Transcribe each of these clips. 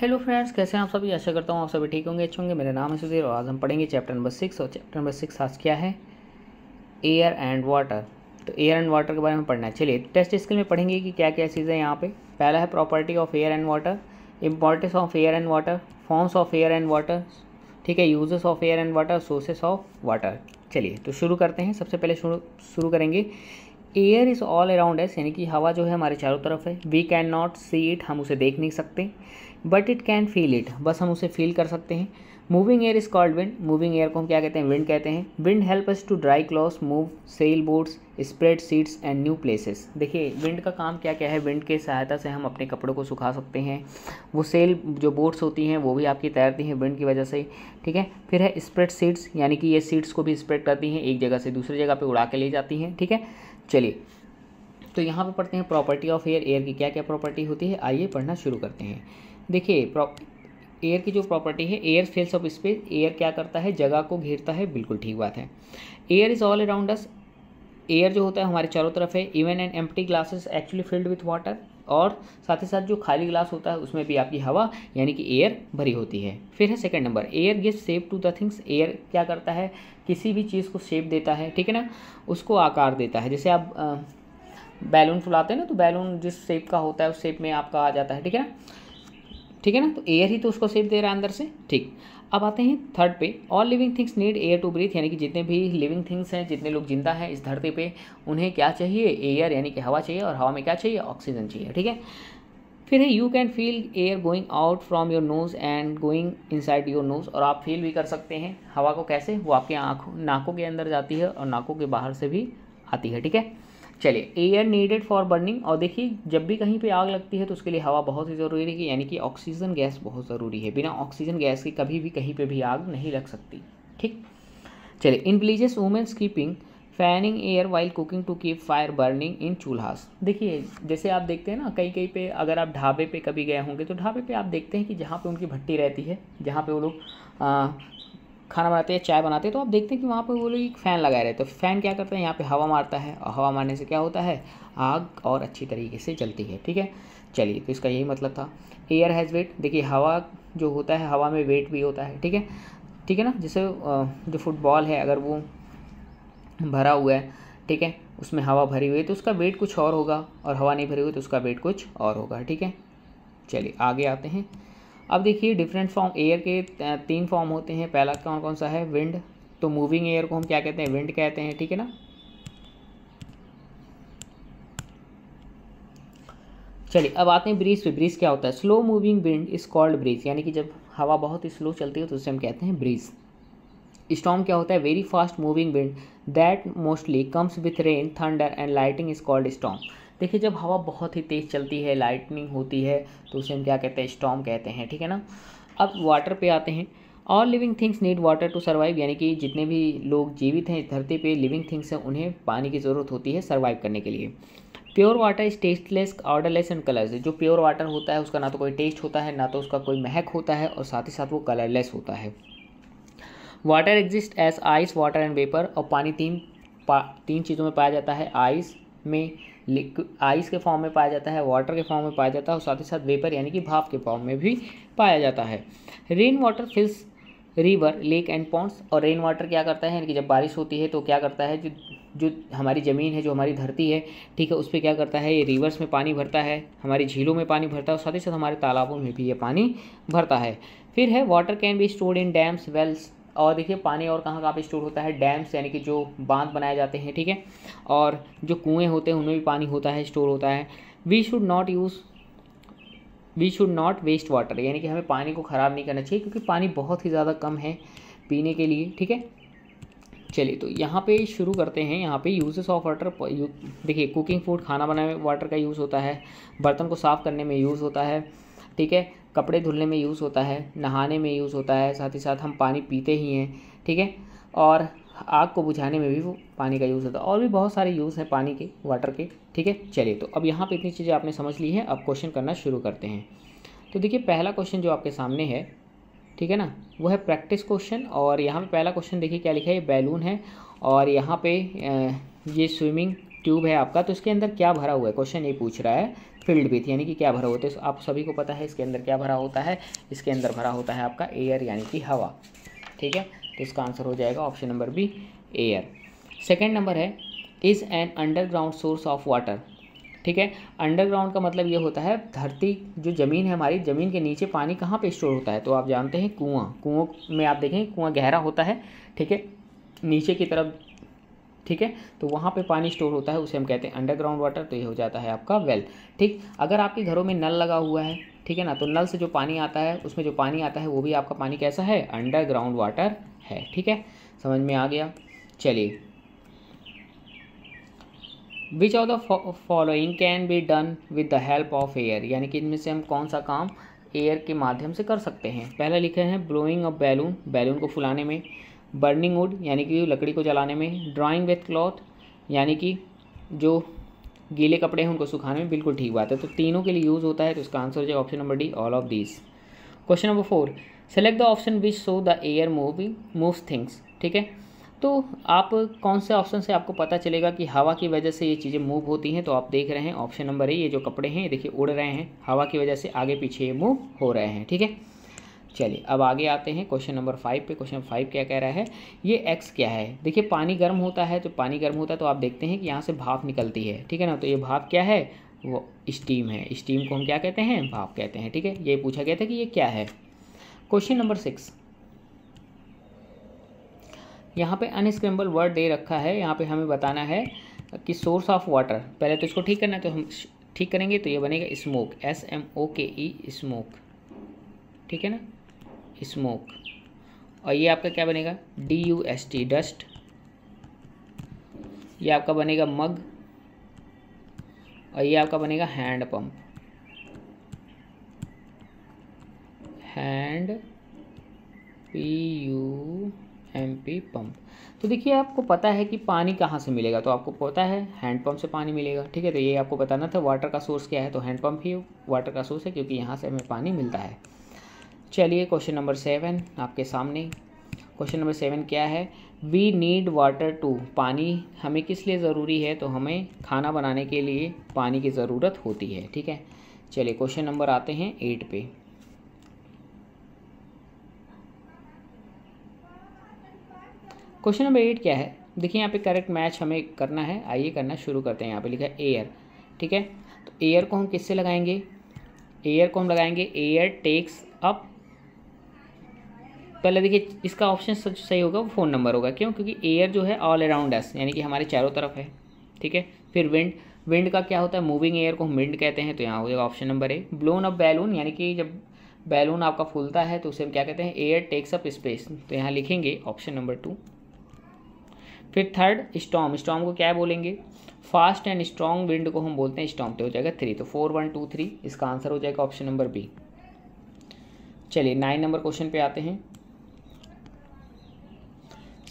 Hello friends कैसे हैं आप सभी आशा करता हूँ आप सभी ठीक होंगे अच्छे होंगे मेरा नाम है सुधीर और आज हम पढ़ेंगे चैप्टर नंबर सिक्स और चैप्टर नंबर सिक्स आज क्या है एयर एंड वाटर तो एयर एंड वाटर के बारे में पढ़ना है चलिए टेस्ट स्किल में पढ़ेंगे कि क्या क्या चीज़ें यहाँ पे पहला है property of air and water importance of air and water forms of air and water ठीक है uses of air and water sources of water चलिए तो शुरू करते हैं सबसे पहले शुरू करेंगे air is all around us यानी कि हवा जो है हमारे चारों तरफ है we can not see it हम उसे देख नहीं सकते but it can feel it बस हम उसे फील कर सकते हैं moving air is called wind moving air को हम क्या कहते हैं विंड कहते हैं wind help us to dry clothes move sail boats spread seeds and new places देखिए विंड का काम क्या क्या है विंड के सहायता से हम अपने कपड़ों को सुखा सकते हैं वो सेल जो बोट्स होती हैं वो भी आपकी तैरती हैं विंड की वजह से ठीक है फिर है स्प्रेड सीट्स यानी कि ये सीट्स को भी स्प्रेड करती हैं एक जगह से दूसरी जगह पर उड़ा के ले जाती हैं ठीक है चलिए तो यहाँ पर पढ़ते हैं प्रॉपर्टी ऑफ एयर एयर की क्या क्या प्रॉपर्टी होती है आइए पढ़ना शुरू करते हैं देखिए एयर की जो प्रॉपर्टी है air fills of space air क्या करता है जगह को घेरता है बिल्कुल ठीक बात है air is all around us air जो होता है हमारे चारों तरफ है even and empty glasses actually filled with water और साथ ही साथ जो खाली ग्लास होता है उसमें भी आपकी हवा यानी कि एयर भरी होती है फिर है second number air give shape to the things air क्या करता है किसी भी चीज़ को शेप देता है ठीक है ना उसको आकार देता है जैसे आप बैलून फुलाते हैं ना तो बैलून जिस शेप का होता है उस शेप में आपका आ जाता है ठीक है ना ठीक है ना तो एयर ही तो उसको सेफ दे रहा है अंदर से ठीक अब आते हैं थर्ड पे all living things need air to breathe यानी कि जितने भी लिविंग थिंग्स हैं जितने लोग जिंदा हैं इस धरती पे उन्हें क्या चाहिए एयर यानी कि हवा चाहिए और हवा में क्या चाहिए ऑक्सीजन चाहिए ठीक है फिर है you can feel air going out from your nose and going inside your nose और आप फील भी कर सकते हैं हवा को कैसे वो आपके आँखों नाकों के अंदर जाती है और नाकों के बाहर से भी आती है ठीक है चलिए एयर नीडेड फॉर बर्निंग और देखिए जब भी कहीं पे आग लगती है तो उसके लिए हवा बहुत ही ज़रूरी है यानी कि ऑक्सीजन गैस बहुत ज़रूरी है बिना ऑक्सीजन गैस के कभी भी कहीं पे भी आग नहीं लग सकती ठीक चलिए in villages womens keeping fanning air while cooking to keep fire burning in chulhas देखिए जैसे आप देखते हैं ना कहीं कहीं पे अगर आप ढाबे पे कभी गए होंगे तो ढाबे पे आप देखते हैं कि जहाँ पे उनकी भट्टी रहती है जहाँ पे वो लोग खाना बनाते हैं चाय बनाते हैं तो आप देखते हैं कि वहाँ पर वो लोग एक फ़ैन लगाए रहते हैं तो फ़ैन क्या करते हैं यहाँ पे हवा मारता है और हवा मारने से क्या होता है आग और अच्छी तरीके से जलती है ठीक है चलिए तो इसका यही मतलब था एयर हैज़ वेट देखिए हवा जो होता है हवा में वेट भी होता है ठीक है ठीक है ना जैसे जो फुटबॉल है अगर वो भरा हुआ है ठीक है उसमें हवा भरी हुई है तो उसका वेट कुछ और होगा और हवा नहीं भरी हुई तो उसका वेट कुछ और होगा ठीक है चलिए आगे आते हैं अब देखिए डिफरेंट फॉर्म एयर के तीन फॉर्म होते हैं पहला कौन कौन सा है विंड तो मूविंग एयर को हम क्या कहते हैं विंड कहते हैं ठीक है ना चलिए अब आते हैं ब्रीज पे ब्रीज क्या होता है slow moving wind is called breeze यानी कि जब हवा बहुत ही स्लो चलती है तो उसे हम कहते हैं ब्रीज स्टॉम क्या होता है very fast moving wind that mostly comes with rain thunder and lightning is called storm देखिए जब हवा बहुत ही तेज़ चलती है लाइटनिंग होती है तो उसे हम क्या कहते हैं स्टॉम कहते हैं ठीक है ना अब वाटर पे आते हैं और living things need water to survive यानी कि जितने भी लोग जीवित हैं धरती पे लिविंग थिंग्स हैं उन्हें पानी की ज़रूरत होती है सर्वाइव करने के लिए pure water is tasteless odourless and colours जो प्योर वाटर होता है उसका ना तो कोई टेस्ट होता है ना तो उसका कोई महक होता है और साथ ही साथ वो कलरलेस होता है water exist as ice water and vapour और पानी तीन पा, तीन चीज़ों में पाया जाता है आइस में आइस के फॉर्म में पाया जाता है वाटर के फॉर्म में पाया जाता है और साथ ही साथ वेपर यानी कि भाप के फॉर्म में भी पाया जाता है rain water fills river lake and ponds और रेन वाटर क्या करता है यानी कि जब बारिश होती है तो क्या करता है जो जो हमारी ज़मीन है जो हमारी धरती है ठीक है उस पर क्या करता है ये रिवर्स में पानी भरता है हमारी झीलों में पानी भरता है और साथ ही साथ हमारे तालाबों में भी ये पानी भरता है फिर है water can be stored in dams wells और देखिए पानी और कहाँ कहाँ पे स्टोर होता है डैम्स यानी कि जो बांध बनाए जाते हैं ठीक है ठीके? और जो कुएँ होते हैं उनमें भी पानी होता है स्टोर होता है we should not use we should not waste water यानी कि हमें पानी को ख़राब नहीं करना चाहिए क्योंकि पानी बहुत ही ज़्यादा कम है पीने के लिए ठीक है चलिए तो यहाँ पे शुरू करते हैं यहाँ पे यूजेस ऑफ वाटर देखिए कुकिंग फूड खाना बनाने में वाटर का यूज़ होता है बर्तन को साफ़ करने में यूज़ होता है ठीक है कपड़े धुलने में यूज़ होता है नहाने में यूज़ होता है साथ ही साथ हम पानी पीते ही हैं ठीक है और आग को बुझाने में भी वो पानी का यूज़ होता है और भी बहुत सारे यूज़ हैं पानी के वाटर के ठीक है चलिए तो अब यहाँ पे इतनी चीज़ें आपने समझ ली हैं अब क्वेश्चन करना शुरू करते हैं तो देखिए पहला क्वेश्चन जो आपके सामने है ठीक है ना वो है प्रैक्टिस क्वेश्चन और यहाँ पे पहला क्वेश्चन देखिए क्या लिखा है ये बैलून है और यहाँ पे ये स्विमिंग ट्यूब है आपका तो इसके अंदर क्या भरा हुआ है क्वेश्चन ये पूछ रहा है फील्ड थी यानी कि क्या भरा होता है तो आप सभी को पता है इसके अंदर क्या भरा होता है इसके अंदर भरा होता है आपका एयर यानी कि हवा ठीक है तो इसका आंसर हो जाएगा option number B air second number है is an underground source of water ठीक है अंडरग्राउंड का मतलब ये होता है धरती जो ज़मीन है हमारी ज़मीन के नीचे पानी कहाँ पे स्टोर होता है तो आप जानते हैं कुआं कुओं में आप देखें कुआं गहरा होता है ठीक है नीचे की तरफ ठीक है तो वहाँ पे पानी स्टोर होता है उसे हम कहते हैं अंडरग्राउंड वाटर तो ये हो जाता है आपका वेल ठीक अगर आपके घरों में नल लगा हुआ है ठीक है ना तो नल से जो पानी आता है उसमें जो पानी आता है वो भी आपका पानी कैसा है अंडरग्राउंड वाटर है ठीक है समझ में आ गया चलिए which of the following can be done with the help of air यानी कि इनमें से हम कौन सा काम एयर के माध्यम से कर सकते हैं पहला लिखे हैं ब्लोइंग अ बैलून बैलून को फुलाने में बर्निंग वुड यानी कि लकड़ी को जलाने में ड्राइंग विथ क्लॉथ यानी कि जो गीले कपड़े हैं उनको सुखाने में बिल्कुल ठीक बात है तो तीनों के लिए यूज़ होता है तो इसका आंसर हो जाएगा option number D all of this question number four select the option which show the air movie moves things ठीक है तो आप कौन से ऑप्शन से आपको पता चलेगा कि हवा की वजह से ये चीज़ें मूव होती हैं तो आप देख रहे हैं ऑप्शन नंबर ए ये जो कपड़े हैं ये देखिए उड़ रहे हैं हवा की वजह से आगे पीछे ये मूव हो रहे हैं ठीक है चलिए अब आगे आते हैं क्वेश्चन नंबर फाइव पे क्वेश्चन फाइव क्या कह रहा है ये एक्स क्या है देखिए पानी गर्म होता है तो पानी गर्म होता है तो आप देखते हैं कि यहाँ से भाप निकलती है ठीक है ना तो ये भाप क्या है वो स्टीम है स्टीम को हम क्या कहते हैं भाप कहते हैं ठीक है ये पूछा गया था कि ये क्या है क्वेश्चन नंबर सिक्स यहाँ पे अनस्क्रम्बल वर्ड दे रखा है यहाँ पे हमें बताना है कि सोर्स ऑफ वाटर पहले तो इसको ठीक करना तो हम ठीक करेंगे तो ये बनेगा स्मोक एस एम ओ के ई स्मोक ठीक है ना स्मोक और ये आपका क्या बनेगा D U S T dust ये आपका बनेगा मग और ये आपका बनेगा hand pump hand P U M P pump तो देखिए आपको पता है कि पानी कहाँ से मिलेगा तो आपको पता है हैंडपम्प से पानी मिलेगा ठीक है तो ये आपको बताना था वाटर का सोर्स क्या है तो हैंडपम्प ही वाटर का सोर्स है क्योंकि यहाँ से हमें पानी मिलता है चलिए क्वेश्चन नंबर सेवन आपके सामने क्वेश्चन नंबर सेवन क्या है वी नीड वाटर टू पानी हमें किस लिए ज़रूरी है तो हमें खाना बनाने के लिए पानी की ज़रूरत होती है ठीक है चलिए क्वेश्चन नंबर आते हैं एट पे क्वेश्चन नंबर एट क्या है देखिए यहाँ पे करेक्ट मैच हमें करना है आइए करना शुरू करते हैं यहाँ पे लिखा है एयर ठीक है तो एयर को हम किससे लगाएंगे एयर को हम लगाएंगे एयर टेक्स अप पहले देखिए इसका ऑप्शन सही होगा वो फ़ोन नंबर होगा क्यों क्योंकि एयर जो है ऑल अराउंड अस यानी कि हमारे चारों तरफ है ठीक है फिर विंड विंड का क्या होता है मूविंग एयर को हम विंड कहते हैं तो यहाँ हो जाएगा option number A blown up balloon यानी कि जब बैलून आपका फूलता है तो उसे हम क्या कहते हैं एयर टेक्स अप स्पेस तो यहाँ लिखेंगे ऑप्शन नंबर टू फिर थर्ड स्टॉम स्टॉम को क्या बोलेंगे फास्ट एंड स्ट्रॉन्ग विंड को हम बोलते हैं स्टॉम तो हो जाएगा थ्री तो फोर वन टू थ्री इसका आंसर हो जाएगा ऑप्शन नंबर बी चलिए नाइन नंबर क्वेश्चन पे आते हैं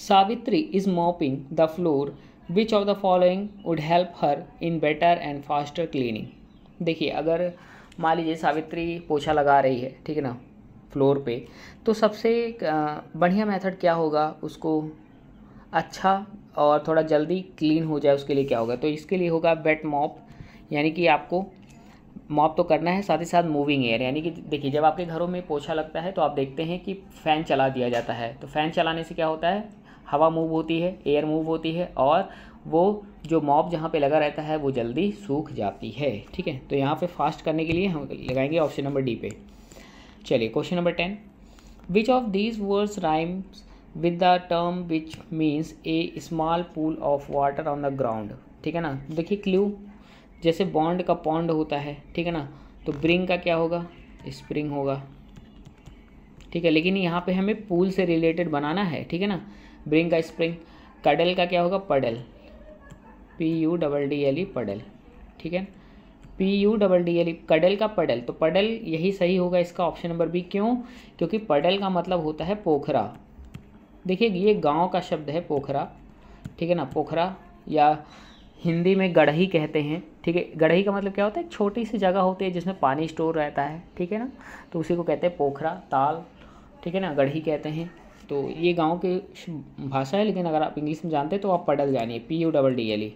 Savitri is mopping the floor. Which of the following would help her in better and faster cleaning? देखिए अगर मान लीजिए सावित्री पोछा लगा रही है ठीक है ना फ्लोर पे तो सबसे बढ़िया मेथड क्या होगा उसको अच्छा और थोड़ा जल्दी क्लीन हो जाए उसके लिए क्या होगा तो इसके लिए होगा बेट मॉप यानी कि आपको मॉप तो करना है साथ ही साथ मूविंग एयर यानी कि देखिए जब आपके घरों में पोछा लगता है तो आप देखते हैं कि फ़ैन चला दिया जाता है तो फ़ैन चलाने से क्या होता है हवा मूव होती है एयर मूव होती है और वो जो मॉब जहाँ पे लगा रहता है वो जल्दी सूख जाती है ठीक है तो यहाँ पे फास्ट करने के लिए हम लगाएंगे ऑप्शन नंबर डी पे चलिए question number ten which of these words rhymes with the term which means a small pool of water on the ground ठीक है ना देखिए क्ल्यू जैसे बॉन्ड का पॉन्ड होता है ठीक है ना तो ब्रिंग का क्या होगा स्प्रिंग होगा ठीक है लेकिन यहाँ पे हमें पूल से रिलेटेड बनाना है ठीक है ना ब्रिंग का स्प्रिंग कडल का क्या होगा puddle P U double D L E puddle ठीक है P U double D L E cuddle का पडल तो पडल यही सही होगा इसका ऑप्शन नंबर बी क्यों क्योंकि पडल का मतलब होता है पोखरा देखिए ये गांव का शब्द है पोखरा ठीक है ना पोखरा या हिंदी में गढ़ही कहते हैं ठीक है गढ़ही का मतलब क्या होता है छोटी सी जगह होती है जिसमें पानी स्टोर रहता है ठीक है ना तो उसी को कहते हैं पोखरा ताल ठीक है ना गढ़ही कहते हैं तो ये गांव की भाषा है लेकिन अगर आप इंग्लिश में जानते हैं तो आप पडल जानिए P U double D L E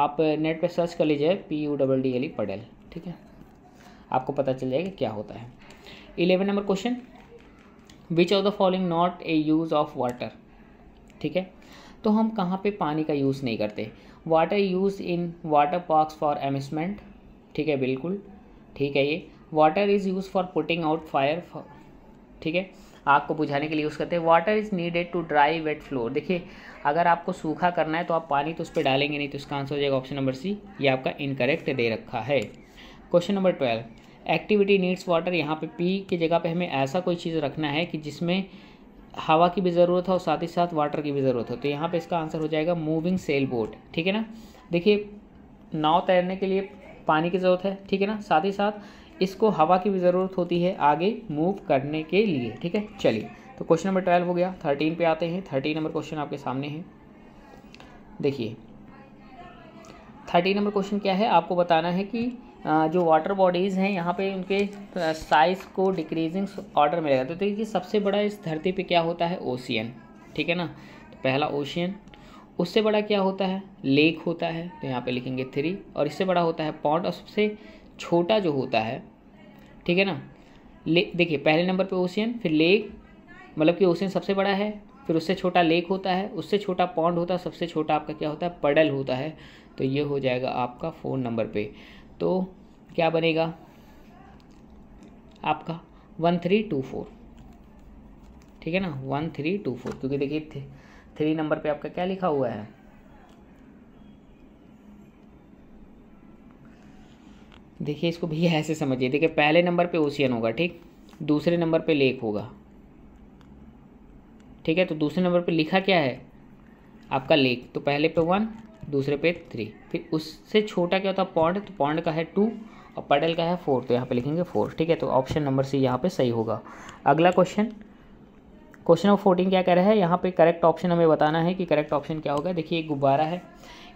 आप नेट पे सर्च कर लीजिए P U double D L E puddle ठीक है आपको पता चल जाएगा क्या होता है eleven number question which of the following not a use of water ठीक है तो हम कहाँ पे पानी का यूज़ नहीं करते water use in water park for amusement ठीक है बिल्कुल ठीक है ये water is use for putting out fire ठीक है आग को बुझाने के लिए यूज़ करते हैं water is needed to dry wet floor देखिए अगर आपको सूखा करना है तो आप पानी तो उस पर डालेंगे नहीं तो इसका आंसर हो जाएगा ऑप्शन नंबर सी ये आपका इनकरेक्ट दे रखा है question number twelve activity needs water यहाँ पे पी की जगह पे हमें ऐसा कोई चीज़ रखना है कि जिसमें हवा की भी ज़रूरत हो और साथ ही साथ वाटर की भी ज़रूरत हो तो यहाँ पे इसका आंसर हो जाएगा मूविंग सेल बोट ठीक है ना देखिए नाव तैरने के लिए पानी की ज़रूरत है ठीक है ना साथ ही साथ इसको हवा की भी ज़रूरत होती है आगे मूव करने के लिए ठीक है चलिए तो क्वेश्चन नंबर ट्वेल्व हो गया थर्टीन पे आते हैं थर्टीन नंबर क्वेश्चन आपके सामने है देखिए थर्टीन नंबर क्वेश्चन क्या है आपको बताना है कि जो वाटर बॉडीज़ हैं यहाँ पे उनके साइज़ को डिक्रीजिंग ऑर्डर मिलेगा तो देखिए सबसे बड़ा इस धरती पे क्या होता है ओशियन ठीक है ना तो पहला ओशियन उससे बड़ा क्या होता है लेक होता है तो यहाँ पे लिखेंगे थ्री और इससे बड़ा होता है पॉन्ड और सबसे छोटा जो होता है ठीक है ना ले देखिए पहले नंबर पे ओशियन फिर लेक मतलब कि ओशियन सबसे बड़ा है फिर उससे छोटा लेक होता है उससे छोटा पॉन्ड होता है सबसे छोटा आपका क्या होता है पडल होता है तो ये हो जाएगा आपका फ़ोन नंबर पे तो क्या बनेगा आपका वन थ्री टू फोर ठीक है ना वन थ्री टू फोर क्योंकि देखिए थ्री नंबर पे आपका क्या लिखा हुआ है देखिए इसको भैया ऐसे समझिए देखिए पहले नंबर पे ओशियन होगा ठीक दूसरे नंबर पे लेक होगा ठीक है तो दूसरे नंबर पे लिखा क्या है आपका लेक तो पहले पे वन दूसरे पे थ्री फिर उससे छोटा क्या होता है पॉन्ड तो पॉन्ड का है टू और पडल का है फोर तो यहाँ पे लिखेंगे फोर ठीक है तो ऑप्शन नंबर सी यहाँ पे सही होगा अगला क्वेश्चन क्वेश्चन नंबर फोर्टीन क्या कह रहा है यहाँ पे करेक्ट ऑप्शन हमें बताना है कि करेक्ट ऑप्शन क्या होगा देखिए एक गुब्बारा है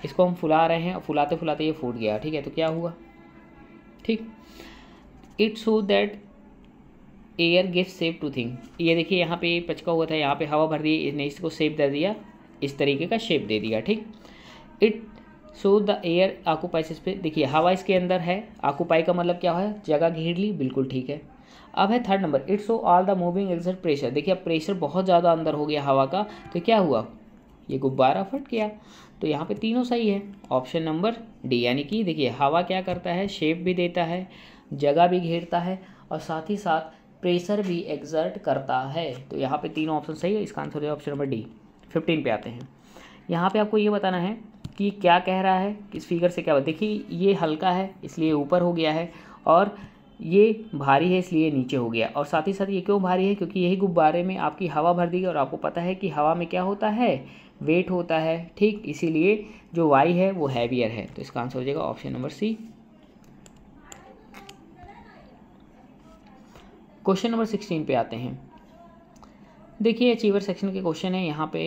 इसको हम फुला रहे हैं और फुलाते फुलाते ये फूट गया ठीक है तो क्या हुआ ठीक it show that air give shape to thing ये देखिए यहाँ पे पचका हुआ था यहाँ पे हवा भर दी इसने इसको सेप दे दिया इस तरीके का शेप दे दिया ठीक it so the air occupies इस पर देखिए हवा इसके अंदर है आकुपाई का मतलब क्या है जगह घेर ली बिल्कुल ठीक है अब है third number it so all the moving exert pressure देखिए अब प्रेशर बहुत ज़्यादा अंदर हो गया हवा का तो क्या हुआ ये गुब्बारा फट गया तो यहाँ पे तीनों सही है ऑप्शन नंबर डी यानी कि देखिए हवा क्या करता है शेप भी देता है जगह भी घेरता है और साथ ही साथ प्रेशर भी एग्जर्ट करता है तो यहाँ पे तीनों ऑप्शन सही है इसका आंसर है ऑप्शन नंबर डी फिफ्टीन पे आते हैं यहाँ पे आपको ये बताना है कि क्या कह रहा है किस फिगर से क्या देखिए ये हल्का है इसलिए ऊपर हो गया है और ये भारी है इसलिए नीचे हो गया और साथ ही साथ ये क्यों भारी है क्योंकि यही गुब्बारे में आपकी हवा भर दी गई और आपको पता है कि हवा में क्या होता है वेट होता है ठीक इसीलिए जो वाई है वो हैवियर है तो इसका आंसर हो जाएगा option number C question number sixteen पे आते हैं देखिए अचीवर सेक्शन के क्वेश्चन है यहाँ पे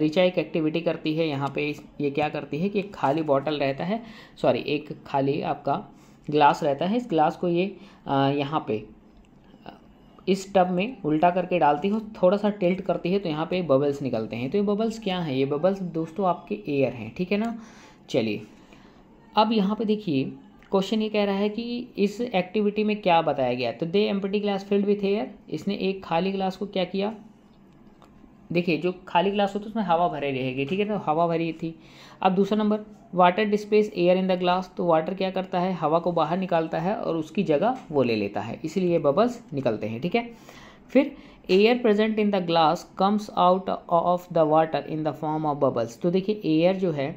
रिचा एक एक्टिविटी करती है यहाँ पे ये क्या करती है कि एक खाली बॉटल रहता है सॉरी एक खाली आपका ग्लास रहता है इस ग्लास को ये यहाँ पे इस टब में उल्टा करके डालती हो थोड़ा सा टिल्ट करती है तो यहाँ पे बबल्स निकलते हैं तो ये बबल्स क्या हैं ये बबल्स दोस्तों आपके एयर हैं ठीक है ना चलिए अब यहाँ पे देखिए क्वेश्चन ये कह रहा है कि इस एक्टिविटी में क्या बताया गया तो the empty glass filled with air इसने एक खाली ग्लास को क्या किया देखिए जो खाली ग्लास होता है उसमें हवा भरे रहेगी ठीक है तो हवा भरी थी अब दूसरा नंबर water displace air in the glass तो वाटर क्या करता है हवा को बाहर निकालता है और उसकी जगह वो ले लेता है इसीलिए बबल्स निकलते हैं ठीक है फिर air present in the glass comes out of the water in the form of bubbles तो देखिए एयर जो है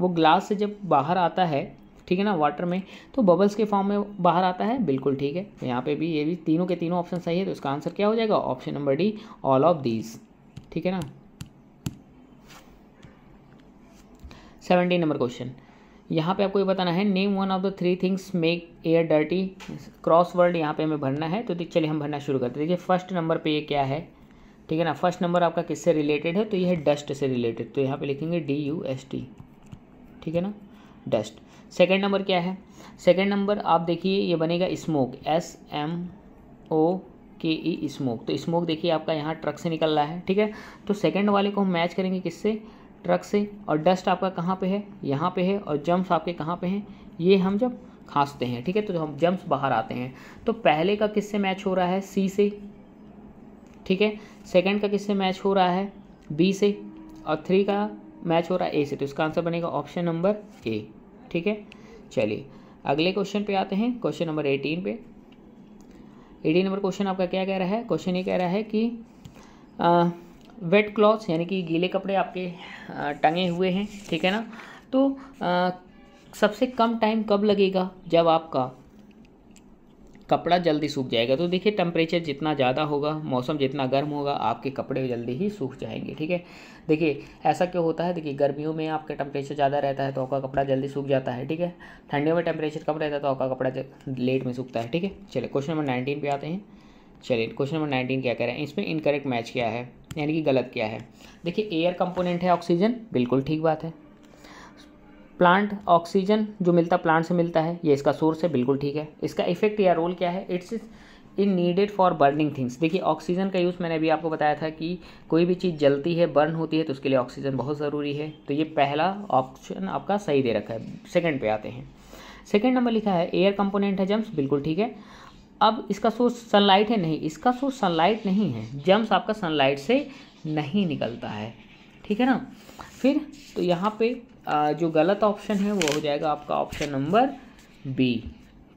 वो ग्लास से जब बाहर आता है ठीक है ना वाटर में तो बबल्स के फॉर्म में बाहर आता है बिल्कुल ठीक है तो यहाँ पे भी ये भी तीनों के तीनों ऑप्शन सही है तो इसका आंसर क्या हो जाएगा option number D all of these ठीक है ना सेवेंटीन नंबर क्वेश्चन यहाँ पे आपको ये बताना है name one of the three things make air dirty crossword यहाँ पे हमें भरना है तो चलिए हम भरना शुरू करते हैं देखिए फर्स्ट नंबर पे ये क्या है ठीक है ना फर्स्ट नंबर आपका किससे रिलेटेड है तो ये है डस्ट से रिलेटेड तो यहाँ पे लिखेंगे डी यू एस टी ठीक है ना डस्ट सेकेंड नंबर क्या है सेकेंड नंबर आप देखिए ये बनेगा स्मोक एस एम ओ के ई स्मोक तो स्मोक देखिए आपका यहाँ ट्रक से निकल रहा है ठीक है तो सेकेंड वाले को हम मैच करेंगे किससे ट्रक से और डस्ट आपका कहाँ पे है यहाँ पे है और जम्प्स आपके कहाँ पे हैं ये हम जब खांसते हैं ठीक है तो हम जम्प्स बाहर आते हैं तो पहले का किससे मैच हो रहा है सी से ठीक है सेकेंड का किससे मैच हो रहा है बी से और थ्री का मैच हो रहा है ए से तो इसका आंसर बनेगा ऑप्शन नंबर ए ठीक है चलिए अगले क्वेश्चन पे आते हैं क्वेश्चन नंबर एटीन पे एटीन नंबर क्वेश्चन आपका क्या कह रहा है क्वेश्चन ये कह रहा है कि आ, वेट क्लॉथ्स यानी कि गीले कपड़े आपके टंगे हुए हैं ठीक है ना तो आ, सबसे कम टाइम कब लगेगा जब आपका कपड़ा जल्दी सूख जाएगा तो देखिए टेम्परेचर जितना ज़्यादा होगा मौसम जितना गर्म होगा आपके कपड़े जल्दी ही सूख जाएंगे ठीक है देखिए ऐसा क्यों होता है देखिए गर्मियों में आपका टेम्परेचर ज़्यादा रहता है तो आपका कपड़ा जल्दी सूख जाता है ठीक है ठंडियों में टेम्परेचर कम रहता है तो आपका कपड़ा लेट में सूखता है ठीक है चलिए क्वेश्चन नंबर नाइनटीन पर आते हैं चलिए क्वेश्चन नंबर नाइनटीन क्या कह रहे हैं इसमें इनकरेक्ट मैच क्या है यानी कि गलत क्या है देखिए एयर कंपोनेंट है ऑक्सीजन बिल्कुल ठीक बात है प्लांट ऑक्सीजन जो मिलता प्लांट से मिलता है ये इसका सोर्स है बिल्कुल ठीक है इसका इफेक्ट या रोल क्या है it's in needed for burning things देखिए ऑक्सीजन का यूज़ मैंने अभी आपको बताया था कि कोई भी चीज़ जलती है बर्न होती है तो उसके लिए ऑक्सीजन बहुत ज़रूरी है तो ये पहला ऑप्शन आपका सही दे रखा है सेकेंड पे आते हैं सेकेंड नंबर लिखा है एयर कंपोनेंट है जम्स बिल्कुल ठीक है अब इसका सोर्स सनलाइट है नहीं इसका सोर्स सनलाइट नहीं है जम्स आपका सनलाइट से नहीं निकलता है ठीक है ना फिर तो यहाँ पे जो गलत ऑप्शन है वो हो जाएगा आपका ऑप्शन नंबर बी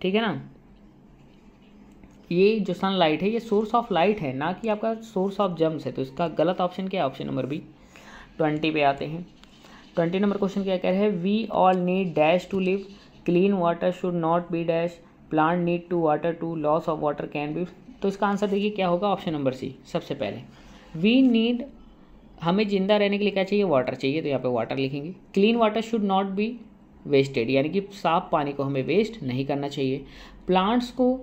ठीक है ना ये जो सनलाइट है ये सोर्स ऑफ लाइट है ना कि आपका सोर्स ऑफ जम्स है तो इसका गलत ऑप्शन क्या है ऑप्शन नंबर बी ट्वेंटी पे आते हैं ट्वेंटी नंबर क्वेश्चन क्या कह रहे हैं we all need dash to live clean water should not be dash plant need to water too loss of water can be तो इसका आंसर देखिए क्या होगा ऑप्शन नंबर सी सबसे पहले वी नीड हमें ज़िंदा रहने के लिए क्या चाहिए वाटर चाहिए तो यहाँ पे वाटर लिखेंगे clean water should not be wasted यानी कि साफ पानी को हमें वेस्ट नहीं करना चाहिए प्लांट्स को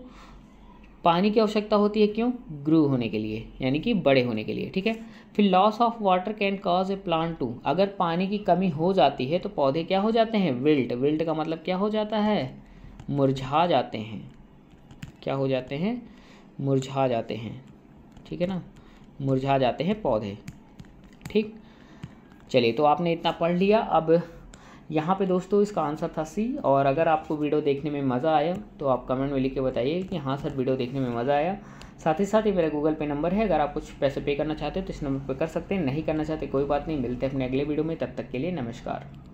पानी की आवश्यकता होती है क्यों ग्रो होने के लिए यानी कि बड़े होने के लिए ठीक है फिर loss of water can cause a plant to अगर पानी की कमी हो जाती है तो पौधे क्या हो जाते हैं विल्ट विल्ट का मतलब क्या हो जाता है मुरझा जाते हैं क्या हो जाते हैं मुरझा जाते हैं ठीक है ना मुरझा जाते हैं पौधे ठीक चलिए तो आपने इतना पढ़ लिया अब यहाँ पे दोस्तों इसका आंसर था सी और अगर आपको वीडियो देखने में मज़ा आया तो आप कमेंट में लिख के बताइए कि हाँ सर वीडियो देखने में मज़ा आया साथ ही साथ ही मेरा गूगल पे नंबर है अगर आप कुछ पैसे पे करना चाहते हो तो इस नंबर पर कर सकते हैं नहीं करना चाहते कोई बात नहीं मिलते हैं अपने अगले वीडियो में तब तक के लिए नमस्कार